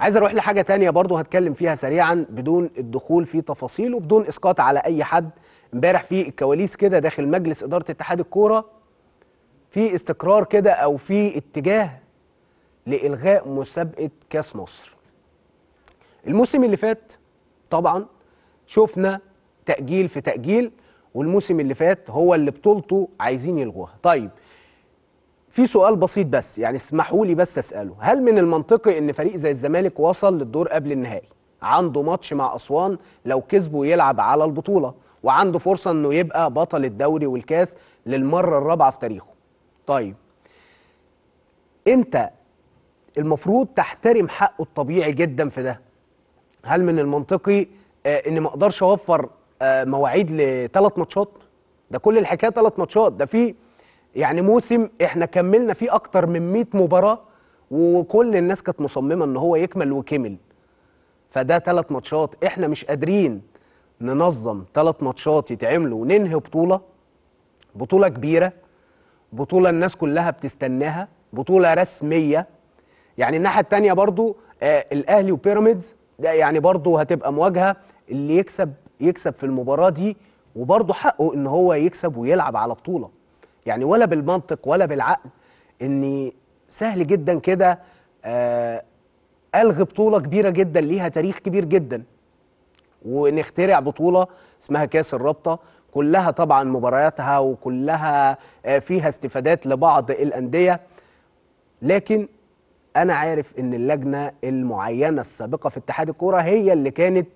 عايز اروح لحاجه تانية برضو هتكلم فيها سريعا بدون الدخول في تفاصيل وبدون اسقاط على اي حد امبارح في الكواليس كده داخل مجلس اداره اتحاد الكوره في استقرار كده او في اتجاه لالغاء مسابقه كاس مصر الموسم اللي فات طبعا شفنا تاجيل في تاجيل والموسم اللي فات هو اللي بطولته عايزين يلغوها طيب في سؤال بسيط بس يعني اسمحوا لي بس اساله هل من المنطقي ان فريق زي الزمالك وصل للدور قبل النهائي عنده ماتش مع اسوان لو كسبه يلعب على البطوله وعنده فرصه انه يبقى بطل الدوري والكاس للمره الرابعه في تاريخه طيب انت المفروض تحترم حقه الطبيعي جدا في ده هل من المنطقي آه ان ما اقدرش اوفر آه مواعيد لثلاث ماتشات ده كل الحكايه ثلاث ماتشات ده في يعني موسم احنا كملنا فيه اكتر من 100 مباراه وكل الناس كانت مصممه ان هو يكمل وكمل فده ثلاث ماتشات احنا مش قادرين ننظم ثلاث ماتشات يتعملوا وننهي بطوله بطوله كبيره بطوله الناس كلها بتستناها بطوله رسميه يعني الناحيه الثانيه برضو آه الاهلي وبيراميدز ده يعني برضو هتبقى مواجهه اللي يكسب يكسب في المباراه دي وبرضه حقه ان هو يكسب ويلعب على بطوله يعني ولا بالمنطق ولا بالعقل اني سهل جدا كده آه الغي بطوله كبيره جدا ليها تاريخ كبير جدا ونخترع بطوله اسمها كاس الرابطه كلها طبعا مبارياتها وكلها آه، فيها استفادات لبعض الانديه لكن انا عارف ان اللجنه المعينه السابقه في اتحاد الكوره هي اللي كانت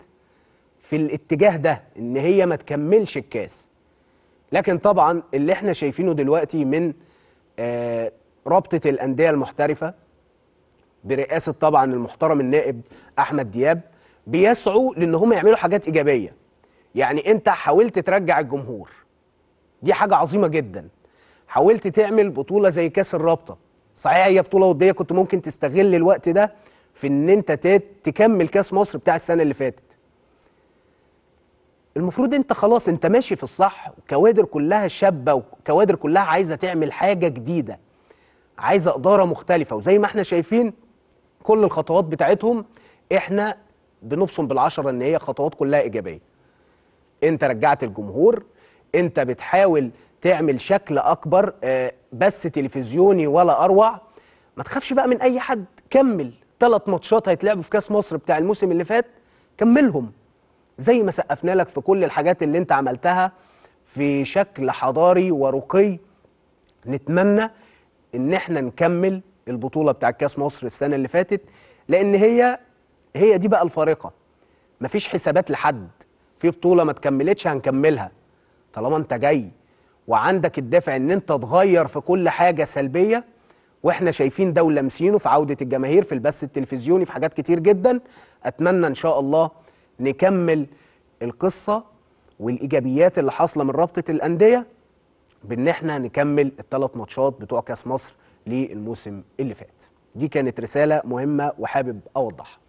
في الاتجاه ده ان هي ما تكملش الكاس لكن طبعا اللي احنا شايفينه دلوقتي من آه، رابطه الانديه المحترفه برئاسه طبعا المحترم النائب احمد دياب بيسعوا لان هم يعملوا حاجات ايجابيه يعني انت حاولت ترجع الجمهور دي حاجه عظيمه جدا حاولت تعمل بطوله زي كاس الرابطه صحيح هي بطوله وديه كنت ممكن تستغل الوقت ده في ان انت تكمل كاس مصر بتاع السنه اللي فاتت المفروض انت خلاص انت ماشي في الصح كوادر كلها شابه وكوادر كلها عايزه تعمل حاجه جديده عايزه اداره مختلفه وزي ما احنا شايفين كل الخطوات بتاعتهم احنا بنبصم بالعشره ان هي خطوات كلها ايجابيه انت رجعت الجمهور انت بتحاول تعمل شكل اكبر آه، بس تلفزيوني ولا اروع ما تخافش بقى من اي حد كمل ثلاث ماتشات هيتلعبوا في كاس مصر بتاع الموسم اللي فات كملهم زي ما سقفنا لك في كل الحاجات اللي انت عملتها في شكل حضاري ورقي نتمنى ان احنا نكمل البطوله بتاع كاس مصر السنه اللي فاتت لان هي هي دي بقى الفارقه مفيش حسابات لحد في بطوله ما تكملتش هنكملها طالما انت جاي وعندك الدافع ان انت تغير في كل حاجه سلبيه واحنا شايفين ده ولامسينه في عوده الجماهير في البث التلفزيوني في حاجات كتير جدا اتمنى ان شاء الله نكمل القصة والإيجابيات اللي حاصلة من رابطة الأندية بإن إحنا نكمل الثلاث ماتشات بتوع كأس مصر للموسم اللي فات دي كانت رسالة مهمة وحابب أوضحها